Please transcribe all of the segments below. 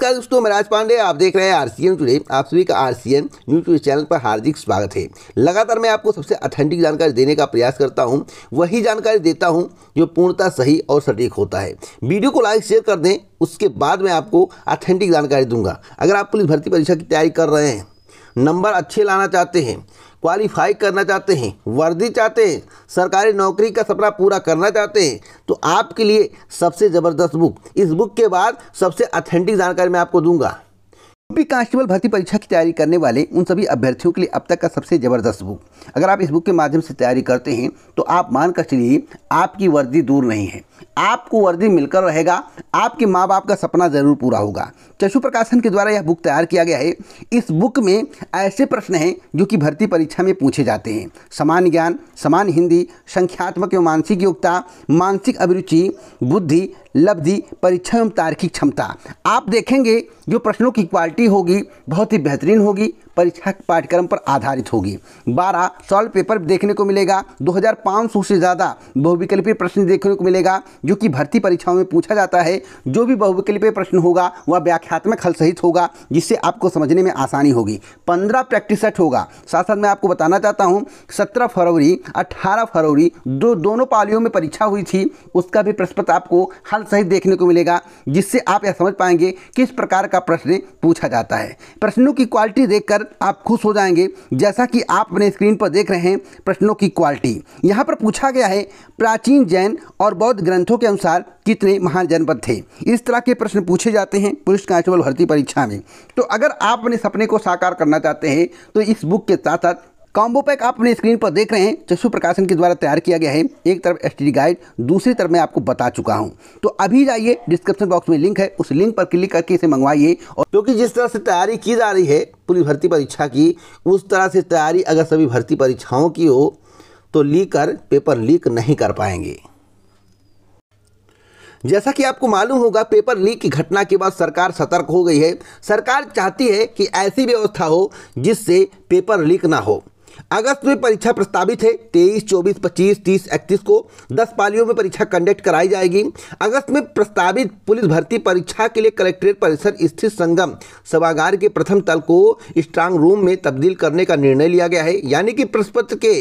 नमस्कार दोस्तों मैं राज पांडे आप देख रहे हैं आर सी एन टूडे आप सभी का R N news today channel पर हार्दिक स्वागत है लगातार मैं आपको सबसे अथेंटिक जानकारी देने का प्रयास करता हूं वही जानकारी देता हूं जो पूर्णतः सही और सटीक होता है वीडियो को लाइक शेयर कर दें उसके बाद मैं आपको अथेंटिक जानकारी दूंगा अगर आप पुलिस भर्ती परीक्षा की तैयारी कर रहे हैं नंबर अच्छे लाना चाहते हैं क्वालिफाई करना चाहते हैं वर्दी चाहते हैं सरकारी नौकरी का सपना पूरा करना चाहते हैं तो आपके लिए सबसे ज़बरदस्त बुक इस बुक के बाद सबसे अथेंटिक जानकारी मैं आपको दूंगा यूपी कांस्टेबल भर्ती परीक्षा की तैयारी करने वाले उन सभी अभ्यर्थियों के लिए अब तक का सबसे ज़बरदस्त बुक अगर आप इस बुक के माध्यम से तैयारी करते हैं तो आप मानकर चलिए आपकी वर्दी दूर नहीं है आपको वर्दी मिलकर रहेगा आपके माँ बाप का सपना ज़रूर पूरा होगा चशु प्रकाशन के द्वारा यह बुक तैयार किया गया है इस बुक में ऐसे प्रश्न हैं जो कि भर्ती परीक्षा में पूछे जाते हैं समान ज्ञान समान हिंदी संख्यात्मक एवं मानसिक योग्यता मानसिक अभिरुचि बुद्धि लब्धि परीक्षा एवं तार्किक क्षमता आप देखेंगे जो प्रश्नों की क्वालिटी होगी बहुत ही बेहतरीन होगी परीक्षा पाठ्यक्रम पर आधारित होगी बारह सॉल्व पेपर देखने को मिलेगा 2500 से ज़्यादा बहुविकल्पीय प्रश्न देखने को मिलेगा जो कि भर्ती परीक्षाओं में पूछा जाता है जो भी बहुविकल्पीय प्रश्न होगा वह व्याख्यात्मक हल सहित होगा जिससे आपको समझने में आसानी होगी पंद्रह प्रैक्टिस सेट होगा साथ साथ मैं आपको बताना चाहता हूँ सत्रह फरवरी अट्ठारह फरवरी दो दोनों पालियों में परीक्षा हुई थी उसका भी प्रश्न आपको हल सहित देखने को मिलेगा जिससे आप यह समझ पाएंगे किस प्रकार का प्रश्न पूछा जाता है प्रश्नों की क्वालिटी देखकर आप खुश हो जाएंगे जैसा कि आप अपने स्क्रीन पर देख रहे हैं प्रश्नों की क्वालिटी यहाँ पर पूछा गया है प्राचीन जैन और बौद्ध ग्रंथों के अनुसार कितने महान जनपद थे इस तरह के प्रश्न पूछे जाते हैं पुलिस कांस्टेबल भर्ती परीक्षा में तो अगर आप अपने सपने को साकार करना चाहते हैं तो इस बुक के साथ साथ कॉम्बो पैक आप अपने स्क्रीन पर देख रहे हैं चक्षु प्रकाशन के द्वारा तैयार किया गया है एक तरफ एस गाइड दूसरी तरफ मैं आपको बता चुका हूँ तो अभी जाइए डिस्क्रिप्शन बॉक्स में लिंक है उस लिंक पर क्लिक करके इसे मंगवाइए और क्योंकि तो जिस तरह से तैयारी की जा रही है पूरी भर्ती परीक्षा की उस तरह से तैयारी अगर सभी भर्ती परीक्षाओं की हो तो ली कर पेपर लीक नहीं कर पाएंगे जैसा कि आपको मालूम होगा पेपर लीक की घटना के बाद सरकार सतर्क हो गई है सरकार चाहती है कि ऐसी व्यवस्था हो जिससे पेपर लीक ना हो अगस्त में परीक्षा प्रस्तावित है तेईस चौबीस पच्चीस तीस इकतीस को दस पालियों में परीक्षा कंडक्ट कराई जाएगी अगस्त में प्रस्तावित पुलिस भर्ती परीक्षा के लिए कलेक्ट्रेट परिसर स्थित संगम सभागार के प्रथम तल को स्ट्रांग रूम में तब्दील करने का निर्णय लिया गया है यानी कि प्रश्नपत्र के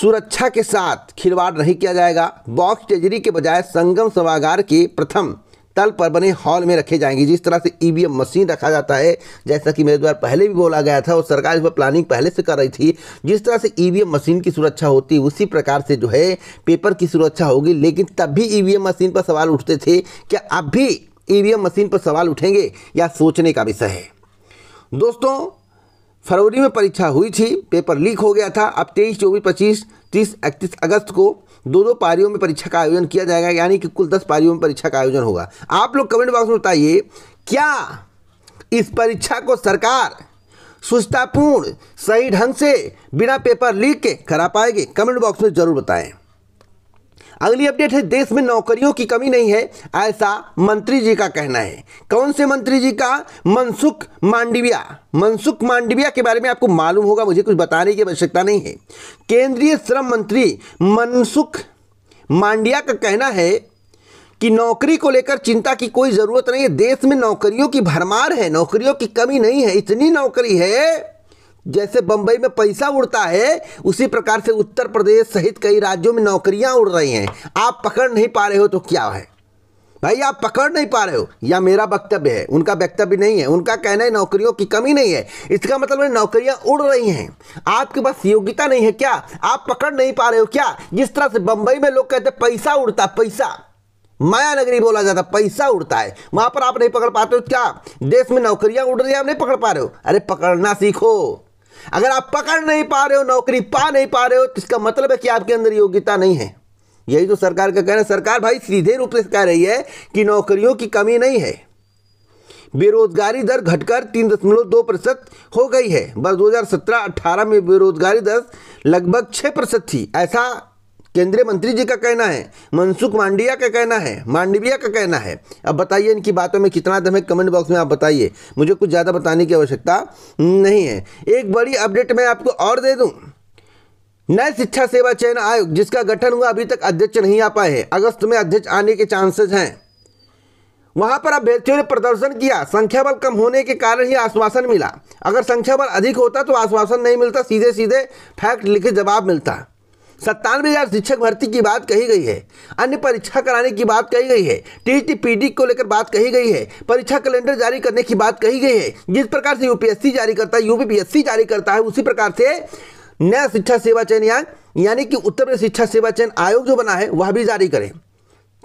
सुरक्षा के साथ खिलवाड़ नहीं किया जाएगा बॉक्स टेजरी के बजाय संगम सभागार के प्रथम तल पर बने हॉल में रखे जाएंगे जिस तरह से ईवीएम e मशीन रखा जाता है जैसा कि मेरे द्वारा पहले भी बोला गया था और सरकार इस पर प्लानिंग पहले से कर रही थी जिस तरह से ईवीएम e मशीन की सुरक्षा होती है उसी प्रकार से जो है पेपर की सुरक्षा होगी लेकिन तब भी ईवीएम e मशीन पर सवाल उठते थे क्या अब भी ईवीएम मशीन पर सवाल उठेंगे या सोचने का विषय है दोस्तों फरवरी में परीक्षा हुई थी पेपर लीक हो गया था अब तेईस चौबीस पच्चीस तीस इकतीस अगस्त को दो दो पारियों में परीक्षा का आयोजन किया जाएगा यानी कि कुल दस पारियों में परीक्षा का आयोजन होगा आप लोग कमेंट बॉक्स में बताइए क्या इस परीक्षा को सरकार सुस्तापूर्ण सही ढंग से बिना पेपर लीक के करा पाएगी कमेंट बॉक्स में ज़रूर बताएं अगली अपडेट है देश में नौकरियों की कमी नहीं है ऐसा मंत्री जी का कहना है कौन से मंत्री जी का मनसुख मांडविया मनसुख मांडविया के बारे में आपको मालूम होगा मुझे कुछ बताने की आवश्यकता नहीं है केंद्रीय श्रम मंत्री मनसुख मांडिया का कहना है कि नौकरी को लेकर चिंता की कोई ज़रूरत नहीं है देश में नौकरियों की भरमार है नौकरियों की कमी नहीं है इतनी नौकरी है जैसे बंबई में पैसा उड़ता है उसी प्रकार से उत्तर प्रदेश सहित कई राज्यों में नौकरियां उड़ रही हैं आप पकड़ नहीं पा रहे हो तो क्या है भाई आप पकड़ नहीं पा रहे हो या मेरा वक्तव्य है उनका वक्तव्य नहीं है उनका कहना है नौकरियों की कमी नहीं है इसका मतलब है नौकरियां उड़ रही हैं आपके पास योग्यता नहीं है क्या आप पकड़ नहीं पा रहे हो क्या जिस तरह से बंबई में लोग कहते पैसा उड़ता पैसा माया नगरी बोला जाता पैसा उड़ता है वहां पर आप नहीं पकड़ पाते हो क्या देश में नौकरियां उड़ रही है आप नहीं पकड़ पा रहे हो अरे पकड़ना सीखो अगर आप पकड़ नहीं पा रहे हो नौकरी पा नहीं पा रहे हो तो इसका मतलब है कि आपके अंदर योग्यता नहीं है यही तो सरकार का कहना है सरकार भाई सीधे रूप से कह रही है कि नौकरियों की कमी नहीं है बेरोजगारी दर घटकर तीन दशमलव दो प्रतिशत हो गई है वर्ष 2017-18 में बेरोजगारी दर लगभग छः प्रतिशत थी ऐसा केंद्रीय मंत्री जी का कहना है मनसुख मांडिया का कहना है मांडविया का कहना है अब बताइए इनकी बातों में कितना दम है कमेंट बॉक्स में आप बताइए मुझे कुछ ज़्यादा बताने की आवश्यकता नहीं है एक बड़ी अपडेट मैं आपको और दे दूँ नए शिक्षा सेवा चयन आयोग जिसका गठन हुआ अभी तक अध्यक्ष नहीं आ पाए हैं अगस्त में अध्यक्ष आने के चांसेस हैं वहां पर अभ्यर्थियों ने प्रदर्शन किया संख्या बल कम होने के कारण ही आश्वासन मिला अगर संख्या बल अधिक होता तो आश्वासन नहीं मिलता सीधे सीधे फैक्ट लिखे जवाब मिलता सत्तानवे हज़ार शिक्षक भर्ती की बात कही गई है अन्य परीक्षा कराने की बात कही गई है टीटी पीडी को लेकर बात कही गई है परीक्षा कैलेंडर जारी करने की बात कही गई है जिस प्रकार से यूपीएससी जारी करता है यूपीपीएससी जारी करता है उसी प्रकार से नया शिक्षा सेवा चयन यानी कि उत्तर प्रदेश शिक्षा सेवा चयन आयोग जो बना है वह भी जारी करें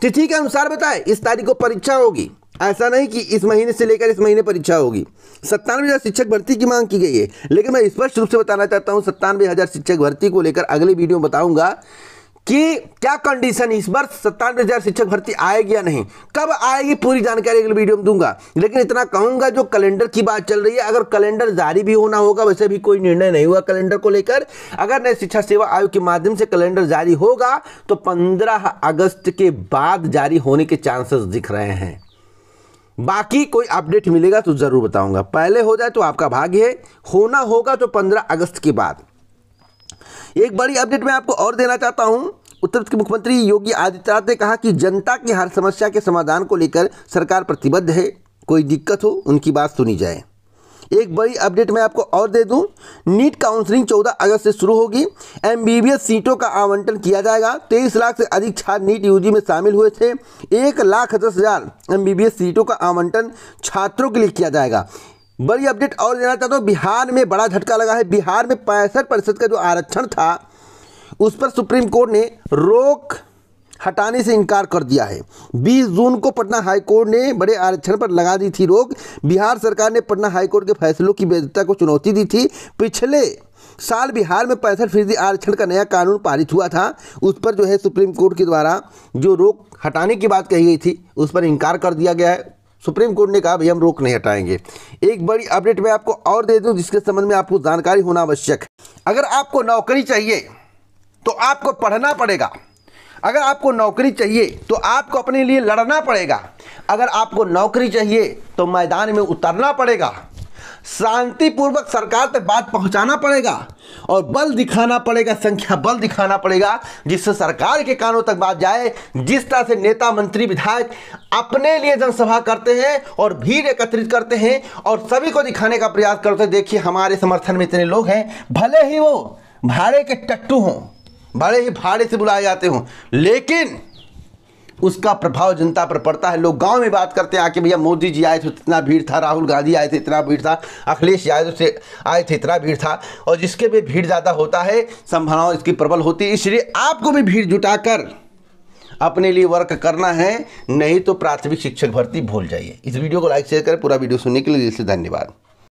तिथि के अनुसार बताएं इस तारीख को परीक्षा होगी ऐसा नहीं कि इस महीने से लेकर इस महीने परीक्षा होगी सत्तानवे हज़ार शिक्षक भर्ती की मांग की गई है लेकिन मैं स्पष्ट रूप से बताना चाहता हूँ सत्तानवे हज़ार शिक्षक भर्ती को लेकर अगले वीडियो में बताऊँगा कि क्या कंडीशन इस वर्ष सत्तानवे हज़ार शिक्षक भर्ती आएगी या नहीं कब आएगी पूरी जानकारी अगले वीडियो में दूंगा लेकिन इतना कहूंगा जो कैलेंडर की बात चल रही है अगर कैलेंडर जारी भी होना होगा वैसे भी कोई निर्णय नहीं हुआ कैलेंडर को लेकर अगर नए शिक्षा सेवा आयोग के माध्यम से कैलेंडर जारी होगा तो पंद्रह अगस्त के बाद जारी होने के चांसेस दिख रहे हैं बाकी कोई अपडेट मिलेगा तो ज़रूर बताऊंगा पहले हो जाए तो आपका भाग्य है होना होगा तो 15 अगस्त के बाद एक बड़ी अपडेट मैं आपको और देना चाहता हूं उत्तर प्रदेश के मुख्यमंत्री योगी आदित्यनाथ ने कहा कि जनता की हर समस्या के समाधान को लेकर सरकार प्रतिबद्ध है कोई दिक्कत हो उनकी बात सुनी जाए एक बड़ी अपडेट मैं आपको और दे दूं नीट काउंसलिंग 14 अगस्त से शुरू होगी एमबीबीएस सीटों का आवंटन किया जाएगा 23 लाख से अधिक छात्र नीट यूजी में शामिल हुए थे एक लाख दस हज़ार एम सीटों का आवंटन छात्रों के लिए किया जाएगा बड़ी अपडेट और देना चाहता हूँ बिहार में बड़ा झटका लगा है बिहार में पैंसठ प्रतिशत का जो आरक्षण था उस पर सुप्रीम कोर्ट ने रोक हटाने से इनकार कर दिया है 20 जून को पटना हाईकोर्ट ने बड़े आरक्षण पर लगा दी थी रोक बिहार सरकार ने पटना हाईकोर्ट के फैसलों की वैधता को चुनौती दी थी पिछले साल बिहार में पैंसठ फीसदी आरक्षण का नया कानून पारित हुआ था उस पर जो है सुप्रीम कोर्ट के द्वारा जो रोक हटाने की बात कही गई थी उस पर इनकार कर दिया गया है सुप्रीम कोर्ट ने कहा भाई हम रोक नहीं हटाएंगे एक बड़ी अपडेट मैं आपको और दे दूं जिसके संबंध में आपको जानकारी होना आवश्यक है अगर आपको नौकरी चाहिए तो आपको पढ़ना पड़ेगा अगर आपको नौकरी चाहिए तो आपको अपने लिए लड़ना पड़ेगा अगर आपको नौकरी चाहिए तो मैदान में उतरना पड़ेगा शांतिपूर्वक सरकार तक बात पहुंचाना पड़ेगा और बल दिखाना पड़ेगा संख्या बल दिखाना पड़ेगा जिससे सरकार के कानों तक बात जाए जिस तरह से नेता मंत्री विधायक अपने लिए जनसभा करते हैं और भीड़ एकत्रित करते हैं और सभी को दिखाने का प्रयास करते हैं देखिए हमारे समर्थन में इतने लोग हैं भले ही वो भाड़े के टट्टू हों बड़े ही भाड़े से बुलाए जाते हों लेकिन उसका प्रभाव जनता पर पड़ता है लोग गांव में बात करते हैं आके भैया मोदी जी आए थे इतना भीड़ था राहुल गांधी आए थे इतना भीड़ था अखिलेश यादव से आए थे इतना भीड़ था और जिसके भी भीड़ ज़्यादा होता है संभावना इसकी प्रबल होती है इसलिए आपको भी भीड़ जुटाकर अपने लिए वर्क करना है नहीं तो प्राथमिक शिक्षक भर्ती भूल जाइए इस वीडियो को लाइक शेयर करें पूरा वीडियो सुनने के लिए धन्यवाद